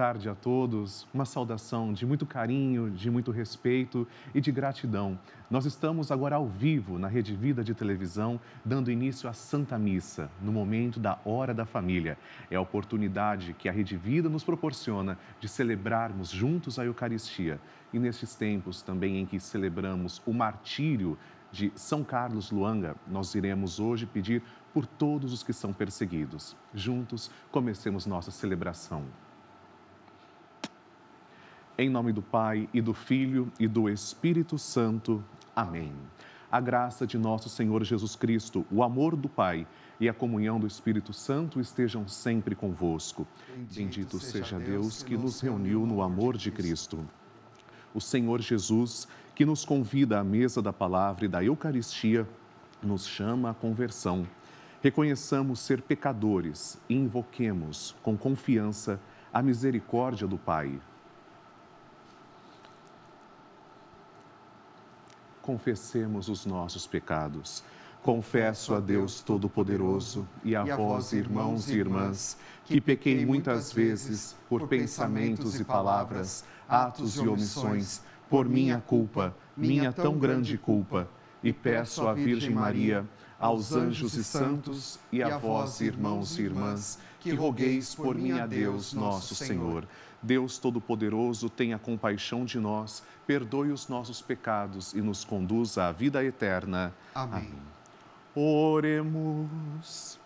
tarde a todos. Uma saudação de muito carinho, de muito respeito e de gratidão. Nós estamos agora ao vivo na Rede Vida de televisão, dando início à Santa Missa, no momento da Hora da Família. É a oportunidade que a Rede Vida nos proporciona de celebrarmos juntos a Eucaristia. E nestes tempos também em que celebramos o martírio de São Carlos Luanga, nós iremos hoje pedir por todos os que são perseguidos. Juntos, comecemos nossa celebração. Em nome do Pai e do Filho e do Espírito Santo. Amém. A graça de nosso Senhor Jesus Cristo, o amor do Pai e a comunhão do Espírito Santo estejam sempre convosco. Bendito, Bendito seja Deus que nos reuniu no amor de Cristo. O Senhor Jesus, que nos convida à mesa da palavra e da Eucaristia, nos chama à conversão. Reconheçamos ser pecadores e invoquemos com confiança a misericórdia do Pai confessemos os nossos pecados. Confesso a Deus Todo-Poderoso e a vós, irmãos e irmãs, que pequei muitas vezes por pensamentos e palavras, atos e omissões, por minha culpa, minha tão grande culpa, e peço à Virgem Maria, aos anjos e santos e a vós, irmãos e irmãs, que rogueis por mim a Deus, nosso Senhor. Deus Todo-Poderoso, tenha compaixão de nós, perdoe os nossos pecados e nos conduza à vida eterna. Amém. Amém. Oremos.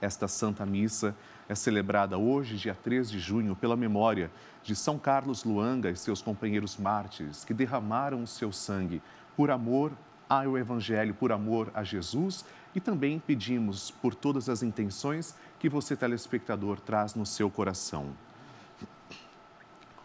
Esta Santa Missa é celebrada hoje, dia 3 de junho, pela memória de São Carlos Luanga e seus companheiros mártires que derramaram o seu sangue por amor ao Evangelho, por amor a Jesus e também pedimos por todas as intenções que você, telespectador, traz no seu coração.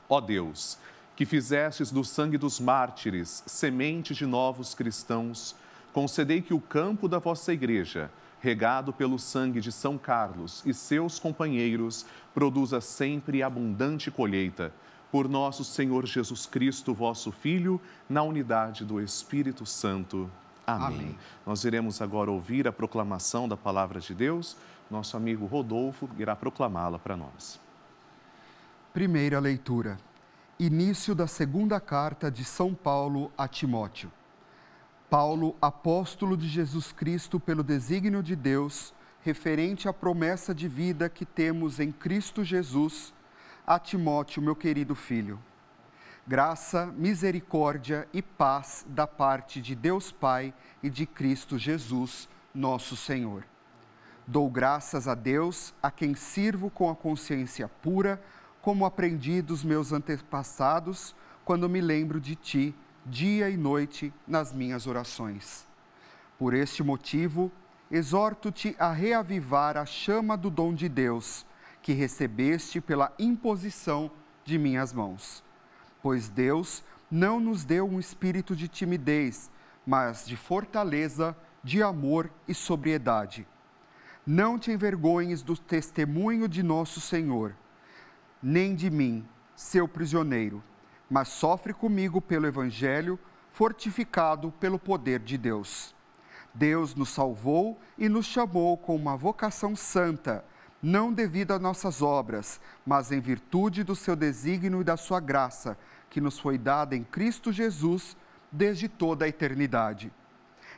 Ó Deus, que fizestes do sangue dos mártires semente de novos cristãos, concedei que o campo da vossa igreja, regado pelo sangue de São Carlos e seus companheiros, produza sempre abundante colheita. Por nosso Senhor Jesus Cristo, vosso Filho, na unidade do Espírito Santo. Amém. Amém. Nós iremos agora ouvir a proclamação da palavra de Deus. Nosso amigo Rodolfo irá proclamá-la para nós. Primeira leitura. Início da segunda carta de São Paulo a Timóteo. Paulo, apóstolo de Jesus Cristo pelo desígnio de Deus, referente à promessa de vida que temos em Cristo Jesus, a Timóteo, meu querido filho graça, misericórdia e paz da parte de Deus Pai e de Cristo Jesus, nosso Senhor. Dou graças a Deus, a quem sirvo com a consciência pura, como aprendi dos meus antepassados, quando me lembro de ti, dia e noite, nas minhas orações. Por este motivo, exorto-te a reavivar a chama do dom de Deus, que recebeste pela imposição de minhas mãos pois Deus não nos deu um espírito de timidez, mas de fortaleza, de amor e sobriedade. Não te envergonhes do testemunho de nosso Senhor, nem de mim, seu prisioneiro, mas sofre comigo pelo Evangelho, fortificado pelo poder de Deus. Deus nos salvou e nos chamou com uma vocação santa não devido a nossas obras, mas em virtude do seu desígnio e da sua graça, que nos foi dada em Cristo Jesus desde toda a eternidade.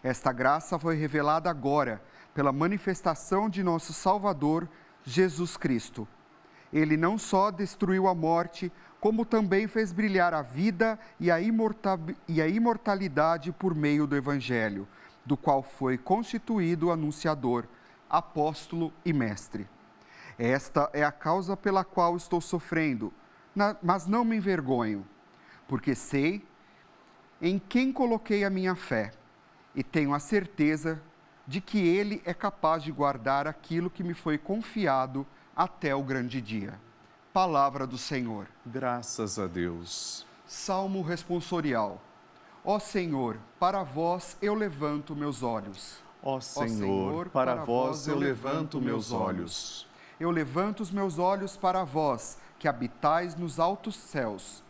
Esta graça foi revelada agora pela manifestação de nosso Salvador, Jesus Cristo. Ele não só destruiu a morte, como também fez brilhar a vida e a, e a imortalidade por meio do Evangelho, do qual foi constituído anunciador, apóstolo e mestre. Esta é a causa pela qual estou sofrendo, mas não me envergonho, porque sei em quem coloquei a minha fé e tenho a certeza de que Ele é capaz de guardar aquilo que me foi confiado até o grande dia. Palavra do Senhor. Graças a Deus. Salmo responsorial. Ó Senhor, para vós eu levanto meus olhos. Ó Senhor, Ó Senhor para, para vós eu levanto meus olhos eu levanto os meus olhos para vós, que habitais nos altos céus.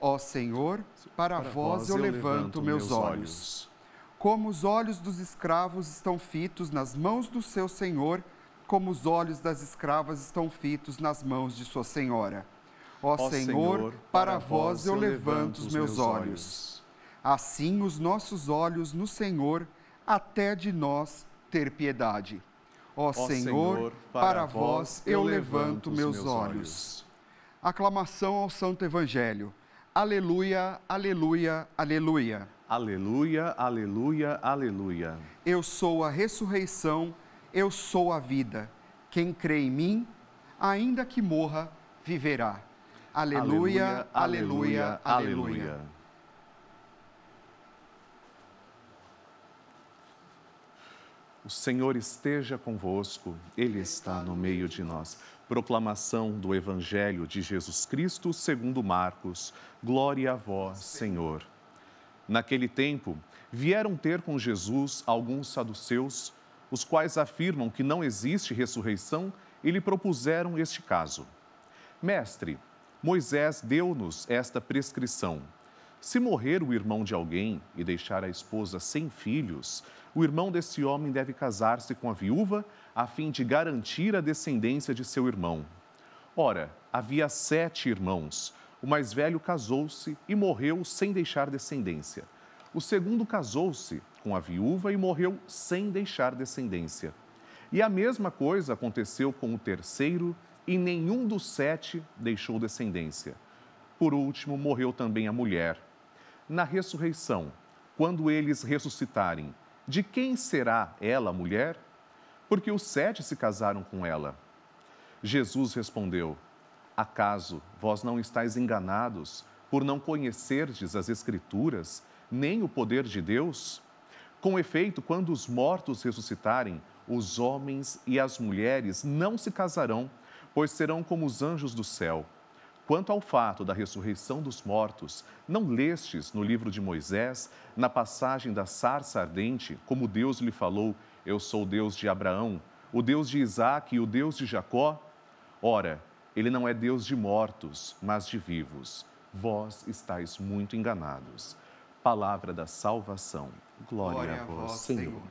Ó Senhor, para, para vós, eu, eu levanto meus olhos. olhos. Como os olhos dos escravos estão fitos nas mãos do seu senhor, como os olhos das escravas estão fitos nas mãos de sua senhora. Ó, Ó Senhor, Senhor, para vós eu levanto os meus olhos. Assim os nossos olhos no Senhor, até de nós ter piedade. Ó Senhor, para vós eu levanto meus olhos. Aclamação ao Santo Evangelho. Aleluia, aleluia, aleluia. Aleluia, aleluia, aleluia. Eu sou a ressurreição, eu sou a vida. Quem crê em mim, ainda que morra, viverá. Aleluia, aleluia, aleluia. aleluia. O Senhor esteja convosco, Ele está no meio de nós. Proclamação do Evangelho de Jesus Cristo segundo Marcos. Glória a vós, Senhor. Naquele tempo, vieram ter com Jesus alguns saduceus, os quais afirmam que não existe ressurreição e lhe propuseram este caso. Mestre, Moisés deu-nos esta prescrição se morrer o irmão de alguém e deixar a esposa sem filhos, o irmão desse homem deve casar-se com a viúva a fim de garantir a descendência de seu irmão. Ora, havia sete irmãos. O mais velho casou-se e morreu sem deixar descendência. O segundo casou-se com a viúva e morreu sem deixar descendência. E a mesma coisa aconteceu com o terceiro, e nenhum dos sete deixou descendência. Por último, morreu também a mulher. Na ressurreição, quando eles ressuscitarem, de quem será ela a mulher? Porque os sete se casaram com ela. Jesus respondeu: Acaso vós não estáis enganados por não conhecerdes as Escrituras, nem o poder de Deus? Com efeito, quando os mortos ressuscitarem, os homens e as mulheres não se casarão, pois serão como os anjos do céu. Quanto ao fato da ressurreição dos mortos, não lestes no livro de Moisés, na passagem da sarça ardente, como Deus lhe falou: Eu sou o Deus de Abraão, o Deus de Isaac e o Deus de Jacó? Ora, ele não é Deus de mortos, mas de vivos. Vós estáis muito enganados. Palavra da salvação. Glória, Glória a vós, Senhor. Senhor.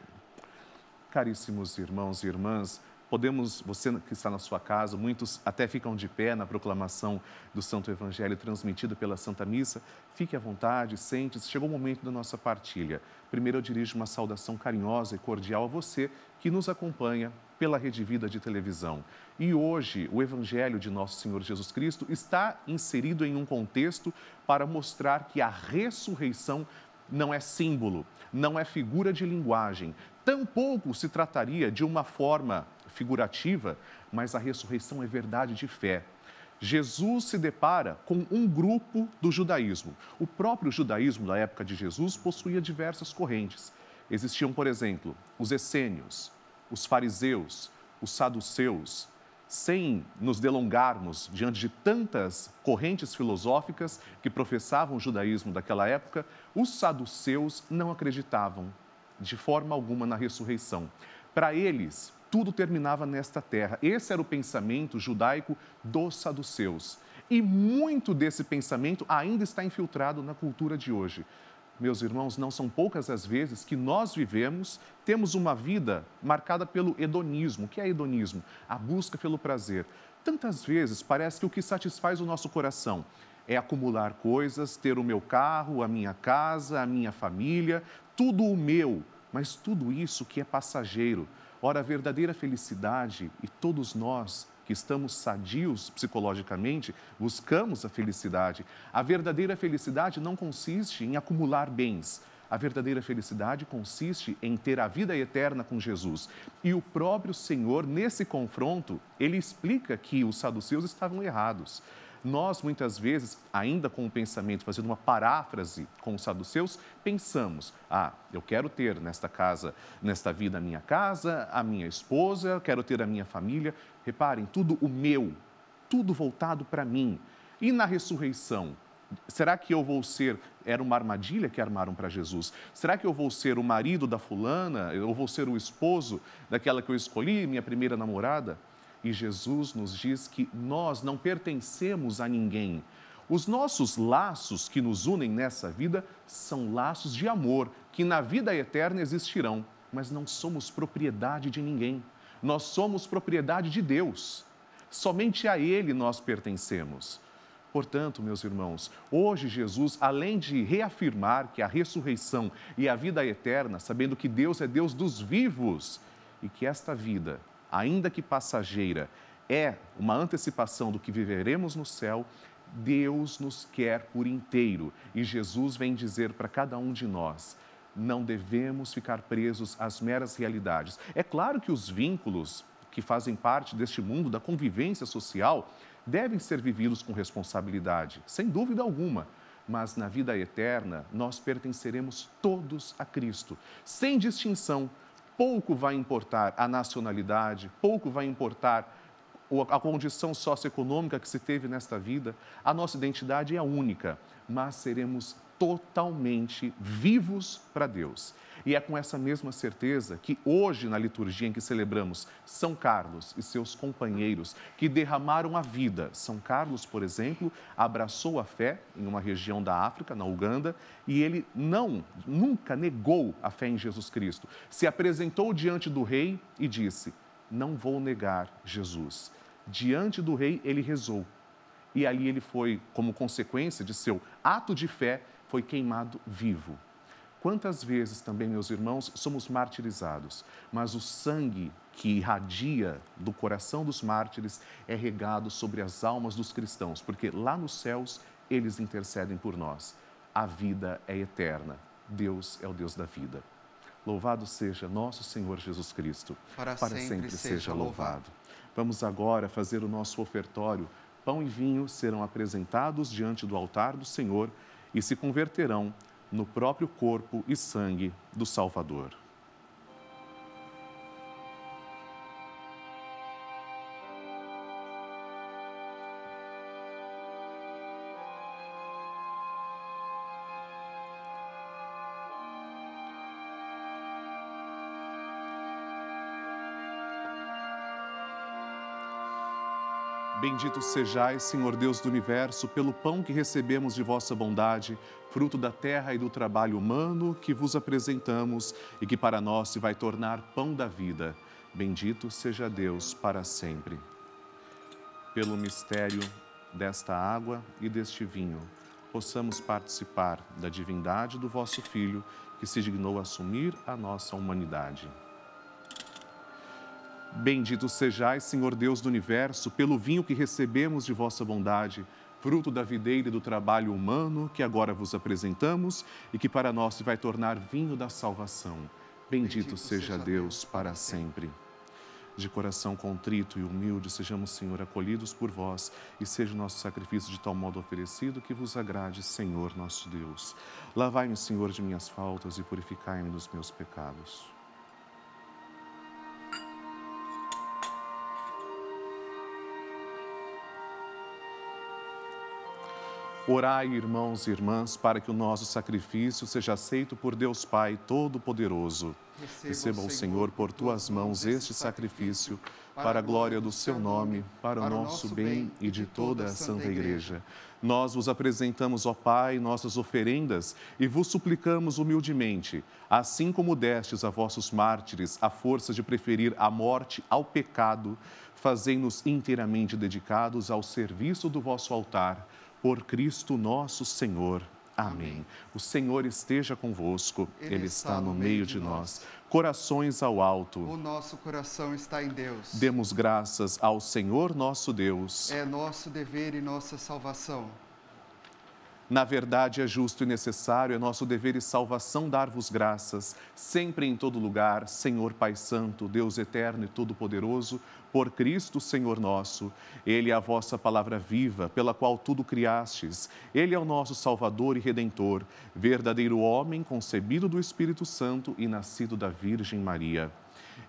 Caríssimos irmãos e irmãs, Podemos, você que está na sua casa, muitos até ficam de pé na proclamação do Santo Evangelho transmitido pela Santa Missa. Fique à vontade, sente-se. Chegou o momento da nossa partilha. Primeiro, eu dirijo uma saudação carinhosa e cordial a você que nos acompanha pela Rede Vida de televisão. E hoje, o Evangelho de Nosso Senhor Jesus Cristo está inserido em um contexto para mostrar que a ressurreição não é símbolo, não é figura de linguagem. Tampouco se trataria de uma forma figurativa, mas a ressurreição é verdade de fé. Jesus se depara com um grupo do judaísmo. O próprio judaísmo da época de Jesus possuía diversas correntes. Existiam, por exemplo, os essênios, os fariseus, os saduceus. Sem nos delongarmos diante de tantas correntes filosóficas que professavam o judaísmo daquela época, os saduceus não acreditavam de forma alguma na ressurreição. Para eles, tudo terminava nesta terra. Esse era o pensamento judaico dos saduceus. E muito desse pensamento ainda está infiltrado na cultura de hoje. Meus irmãos, não são poucas as vezes que nós vivemos, temos uma vida marcada pelo hedonismo. O que é hedonismo? A busca pelo prazer. Tantas vezes parece que o que satisfaz o nosso coração é acumular coisas, ter o meu carro, a minha casa, a minha família, tudo o meu, mas tudo isso que é passageiro Ora, a verdadeira felicidade, e todos nós que estamos sadios psicologicamente, buscamos a felicidade. A verdadeira felicidade não consiste em acumular bens. A verdadeira felicidade consiste em ter a vida eterna com Jesus. E o próprio Senhor, nesse confronto, ele explica que os saduceus estavam errados. Nós, muitas vezes, ainda com o pensamento, fazendo uma paráfrase com os saduceus, pensamos: ah, eu quero ter nesta casa, nesta vida, a minha casa, a minha esposa, quero ter a minha família. Reparem, tudo o meu, tudo voltado para mim. E na ressurreição, Será que eu vou ser? Era uma armadilha que armaram para Jesus. Será que eu vou ser o marido da fulana? Eu vou ser o esposo daquela que eu escolhi, minha primeira namorada? E Jesus nos diz que nós não pertencemos a ninguém. Os nossos laços que nos unem nessa vida são laços de amor, que na vida eterna existirão, mas não somos propriedade de ninguém. Nós somos propriedade de Deus. Somente a Ele nós pertencemos. Portanto, meus irmãos, hoje Jesus, além de reafirmar que a ressurreição e a vida eterna, sabendo que Deus é Deus dos vivos e que esta vida ainda que passageira, é uma antecipação do que viveremos no céu, Deus nos quer por inteiro. E Jesus vem dizer para cada um de nós: não devemos ficar presos às meras realidades. É claro que os vínculos que fazem parte deste mundo da convivência social devem ser vividos com responsabilidade, sem dúvida alguma. Mas na vida eterna, nós pertenceremos todos a Cristo, sem distinção pouco vai importar a nacionalidade, pouco vai importar a condição socioeconômica que se teve nesta vida. A nossa identidade é única, mas seremos totalmente vivos para Deus. E é com essa mesma certeza que hoje, na liturgia em que celebramos São Carlos e seus companheiros que derramaram a vida. São Carlos, por exemplo, abraçou a fé em uma região da África, na Uganda, e ele não, nunca negou a fé em Jesus Cristo. Se apresentou diante do rei e disse: Não vou negar Jesus. Diante do rei, ele rezou. E ali ele foi, como consequência de seu ato de fé, foi queimado vivo Quantas vezes também, meus irmãos, somos martirizados, mas o sangue que irradia do coração dos mártires é regado sobre as almas dos cristãos, porque lá nos céus eles intercedem por nós. A vida é eterna. Deus é o Deus da vida. Louvado seja nosso Senhor Jesus Cristo. Para, para sempre, sempre, seja louvado. louvado. Vamos agora fazer o nosso ofertório. Pão e vinho serão apresentados diante do altar do Senhor e se converterão no próprio corpo e sangue do Salvador. Bendito sejais, Senhor Deus do universo, pelo pão que recebemos de vossa bondade, fruto da terra e do trabalho humano que vos apresentamos e que para nós se vai tornar pão da vida. Bendito seja Deus para sempre. Pelo mistério desta água e deste vinho, possamos participar da divindade do vosso Filho, que se dignou assumir a nossa humanidade Bendito sejais, Senhor Deus do universo, pelo vinho que recebemos de vossa bondade, fruto da videira e do trabalho humano que agora vos apresentamos e que para nós se vai tornar vinho da salvação. Bendito, Bendito seja Deus para sempre. De coração contrito e humilde, sejamos, Senhor, acolhidos por vós e seja o nosso sacrifício de tal modo oferecido que vos agrade, Senhor nosso Deus. Lavai-me, Senhor, de minhas faltas e purificai-me dos meus pecados. Orai, irmãos e irmãs, para que o nosso sacrifício seja aceito por Deus Pai Todo-Poderoso. Receba, o Senhor, por tuas mãos este sacrifício, para a glória do seu nome, para o nosso bem e de toda a Santa Igreja. Nós vos apresentamos, ó Pai, nossas oferendas e vos suplicamos humildemente, assim como destes a vossos mártires a força de preferir a morte ao pecado, fazei-nos inteiramente dedicados ao serviço do vosso altar por Cristo nosso Senhor. Amém. O Senhor esteja convosco, Ele, Ele está, está no meio de nós. nós. Corações ao alto. O nosso coração está em Deus. Demos graças ao Senhor nosso Deus. É nosso dever e nossa salvação na verdade, é justo e necessário, é nosso dever e salvação dar-vos graças, sempre e em todo lugar, Senhor Pai Santo, Deus Eterno e Todo-Poderoso, por Cristo, Senhor nosso. Ele é a vossa palavra viva, pela qual tudo criastes. Ele é o nosso Salvador e Redentor, verdadeiro homem, concebido do Espírito Santo e nascido da Virgem Maria.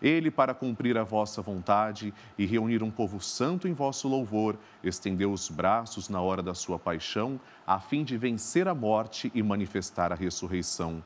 Ele, para cumprir a vossa vontade e reunir um povo santo em vosso louvor, estendeu os braços na hora da sua paixão, a fim de vencer a morte e manifestar a ressurreição.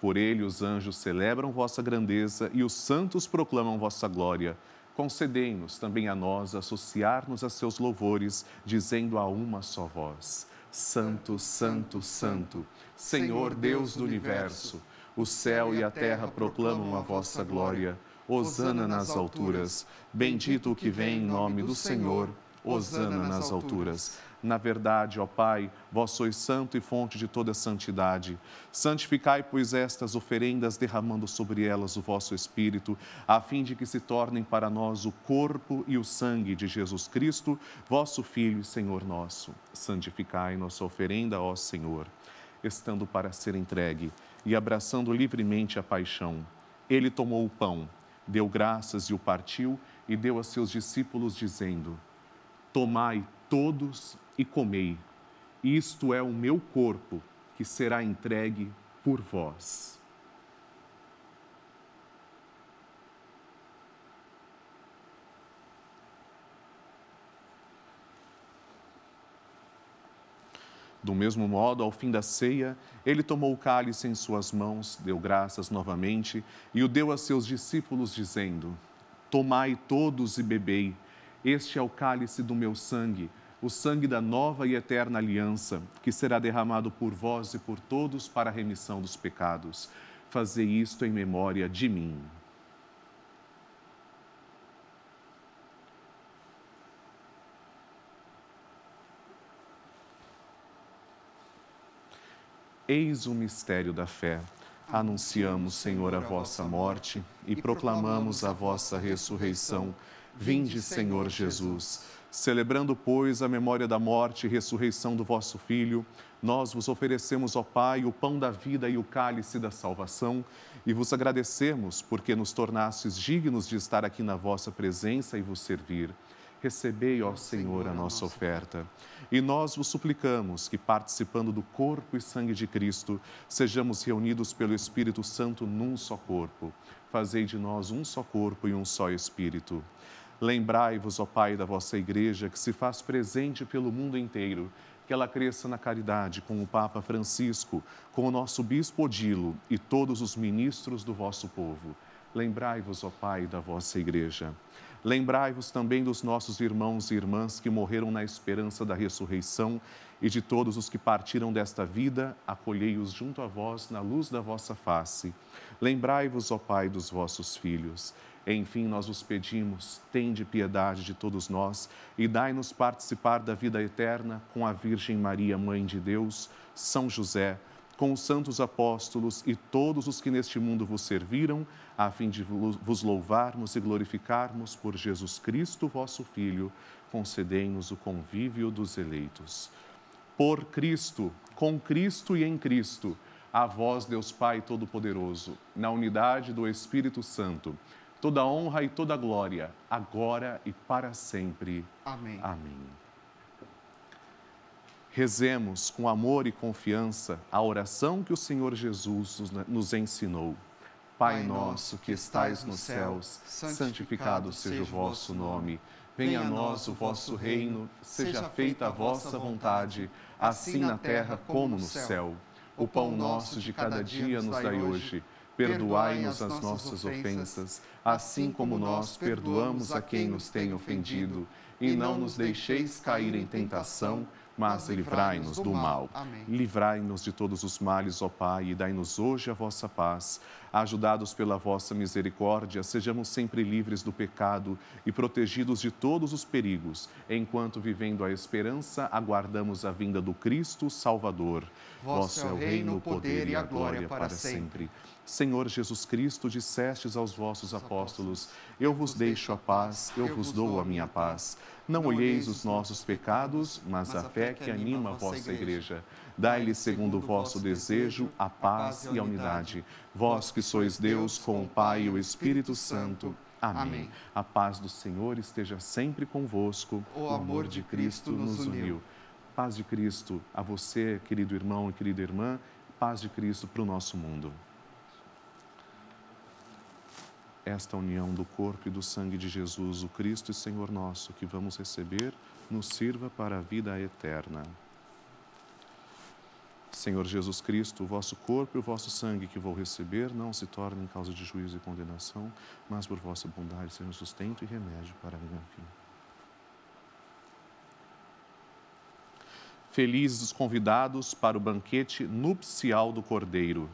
Por ele, os anjos celebram vossa grandeza e os santos proclamam vossa glória. Concedei-nos também a nós associar-nos a seus louvores, dizendo a uma só voz: Santo, Santo, Santo, Senhor Deus do universo, o céu e a terra proclamam a vossa glória Hosana nas alturas. Bendito o que vem em nome do Senhor. Hosana nas alturas. Na verdade, ó Pai, vós sois santo e fonte de toda santidade. Santificai, pois, estas oferendas, derramando sobre elas o vosso Espírito, a fim de que se tornem para nós o corpo e o sangue de Jesus Cristo, vosso Filho e Senhor nosso. Santificai nossa oferenda, ó Senhor, estando para ser entregue e abraçando livremente a paixão. Ele tomou o pão deu graças e o partiu e deu a seus discípulos, dizendo: Tomai todos e comei, isto é o meu corpo que será entregue por vós. Do mesmo modo, ao fim da ceia, ele tomou o cálice em suas mãos, deu graças novamente e o deu a seus discípulos, dizendo: Tomai todos e bebei. Este é o cálice do meu sangue, o sangue da nova e eterna aliança, que será derramado por vós e por todos para a remissão dos pecados. Fazei isto em memória de mim. Eis o mistério da fé. Anunciamos, Senhor, a vossa morte e proclamamos a vossa ressurreição. Vinde, Senhor Jesus. Celebrando, pois, a memória da morte e ressurreição do vosso Filho, nós vos oferecemos, ó Pai, o pão da vida e o cálice da salvação, e vos agradecemos porque nos tornastes dignos de estar aqui na vossa presença e vos servir recebei, ó Senhor, a nossa oferta. E nós vos suplicamos que, participando do corpo e sangue de Cristo, sejamos reunidos pelo Espírito Santo num só corpo. Fazei de nós um só corpo e um só Espírito. Lembrai-vos, ó Pai, da vossa Igreja, que se faz presente pelo mundo inteiro, que ela cresça na caridade com o Papa Francisco, com o nosso Bispo Odilo e todos os ministros do vosso povo Lembrai-vos, ó Pai, da vossa igreja. Lembrai-vos também dos nossos irmãos e irmãs que morreram na esperança da ressurreição e de todos os que partiram desta vida, acolhei-os junto a vós na luz da vossa face. Lembrai-vos, ó Pai, dos vossos filhos. Enfim, nós os pedimos, tende piedade de todos nós e dai-nos participar da vida eterna com a Virgem Maria, Mãe de Deus, São José, com os santos apóstolos e todos os que neste mundo vos serviram, a fim de vos louvarmos e glorificarmos por Jesus Cristo, vosso Filho, concedei-nos o convívio dos eleitos. Por Cristo, com Cristo e em Cristo, a vós, Deus Pai Todo-Poderoso, na unidade do Espírito Santo, toda honra e toda glória, agora e para sempre. Amém. Amém. Rezemos com amor e confiança a oração que o Senhor Jesus nos ensinou. Pai nosso que estais nos céus, santificado seja o vosso nome. Venha a nós o vosso reino, seja feita a vossa vontade, assim, assim na terra como no céu. O pão nosso de cada dia nos dai hoje. Perdoai-nos as nossas ofensas, assim, assim como nós perdoamos a quem nos tem ofendido. E não nos deixeis cair em tentação mas livrai-nos do mal. Livrai-nos de todos os males, ó Pai, e dai-nos hoje a vossa paz. Ajudados pela vossa misericórdia, sejamos sempre livres do pecado e protegidos de todos os perigos, enquanto vivendo a esperança, aguardamos a vinda do Cristo Salvador. Vosso é o reino, o poder e a glória para sempre. Senhor Jesus Cristo, dissestes aos vossos apóstolos: Eu vos deixo a paz, eu vos dou a minha paz. Não olheis os nossos pecados, mas a fé que anima a vossa igreja. Dai-lhe, segundo o vosso desejo, a paz e a unidade. Vós que sois Deus, com o Pai e o Espírito Santo. Amém. A paz do Senhor esteja sempre convosco. O, amor de Cristo, nos uniu. Paz de Cristo a você, querido irmão e querida irmã. Paz de Cristo para o nosso mundo. Esta união do corpo e do sangue de Jesus, o Cristo e Senhor nosso, que vamos receber, nos sirva para a vida eterna. Senhor Jesus Cristo, o vosso corpo e o vosso sangue que vou receber não se tornem causa de juízo e condenação, mas por vossa bondade sejam sustento e remédio para minha vida. Felizes os convidados para o banquete nupcial do Cordeiro.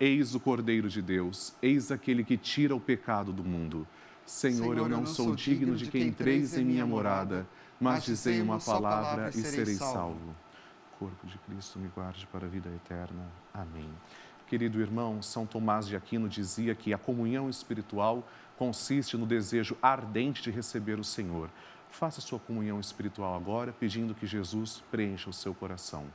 Eis o Cordeiro de Deus, eis aquele que tira o pecado do mundo. Senhor, Senhor eu, não eu não sou digno de que entreis em minha morada, mas dizei uma palavra e serei salvo corpo de Cristo me guarde para a vida eterna. Amém. Querido irmão, São Tomás de Aquino dizia que a comunhão espiritual consiste no desejo ardente de receber o Senhor. Faça sua comunhão espiritual agora, pedindo que Jesus preencha o seu coração.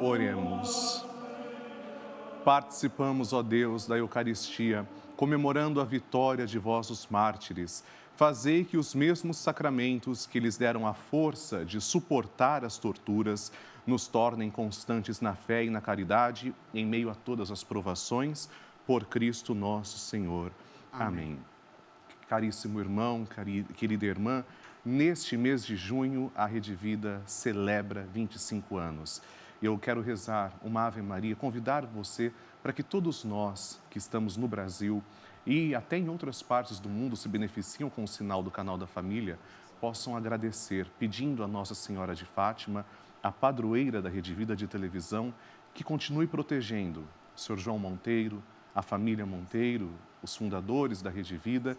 Oremos. Participamos, ó Deus, da Eucaristia, comemorando a vitória de vossos mártires. Fazei que os mesmos sacramentos que lhes deram a força de suportar as torturas nos tornem constantes na fé e na caridade em meio a todas as provações, por Cristo nosso Senhor. Amém. Amém. Caríssimo irmão, querida irmã, neste mês de junho, a Rede Vida celebra 25 anos. E eu quero rezar uma Ave Maria, convidar você para que todos nós que estamos no Brasil e até em outras partes do mundo se beneficiam com o sinal do canal da família, possam agradecer, pedindo a Nossa Senhora de Fátima, a padroeira da Rede Vida de televisão, que continue protegendo o Sr. João Monteiro, a família Monteiro, os fundadores da Rede Vida,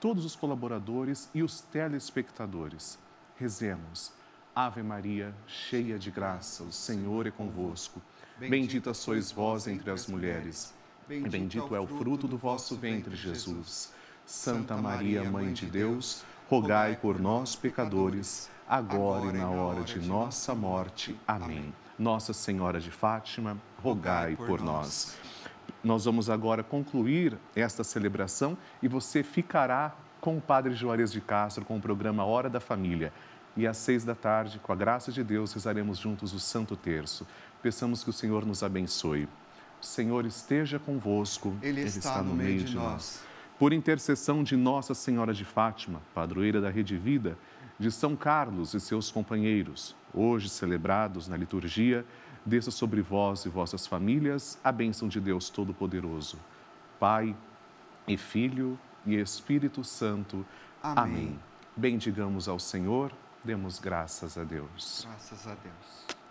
todos os colaboradores e os telespectadores. Rezemos Ave Maria, cheia de graça, o Senhor é convosco. Bendita sois vós entre as mulheres, e bendito é o fruto do vosso ventre, Jesus. Santa Maria, Mãe de Deus, rogai por nós, pecadores, agora e na hora de nossa morte. Amém. Nossa Senhora de Fátima, rogai por nós. Nós vamos agora concluir esta celebração e você ficará com o Padre Juarez de Castro com o programa Hora da Família e às seis da tarde, com a graça de Deus, rezaremos juntos o Santo Terço. Peçamos que o Senhor nos abençoe. O Senhor esteja convosco, Ele, Ele está, está, no meio de, de nós. nós. Por intercessão de Nossa Senhora de Fátima, padroeira da Rede Vida, de São Carlos e seus companheiros, hoje celebrados na liturgia, desça sobre vós e vossas famílias a bênção de Deus Todo-Poderoso. Pai e Filho e Espírito Santo. Amém. Amém. Bendigamos ao Senhor Demos graças a Deus. Graças a Deus.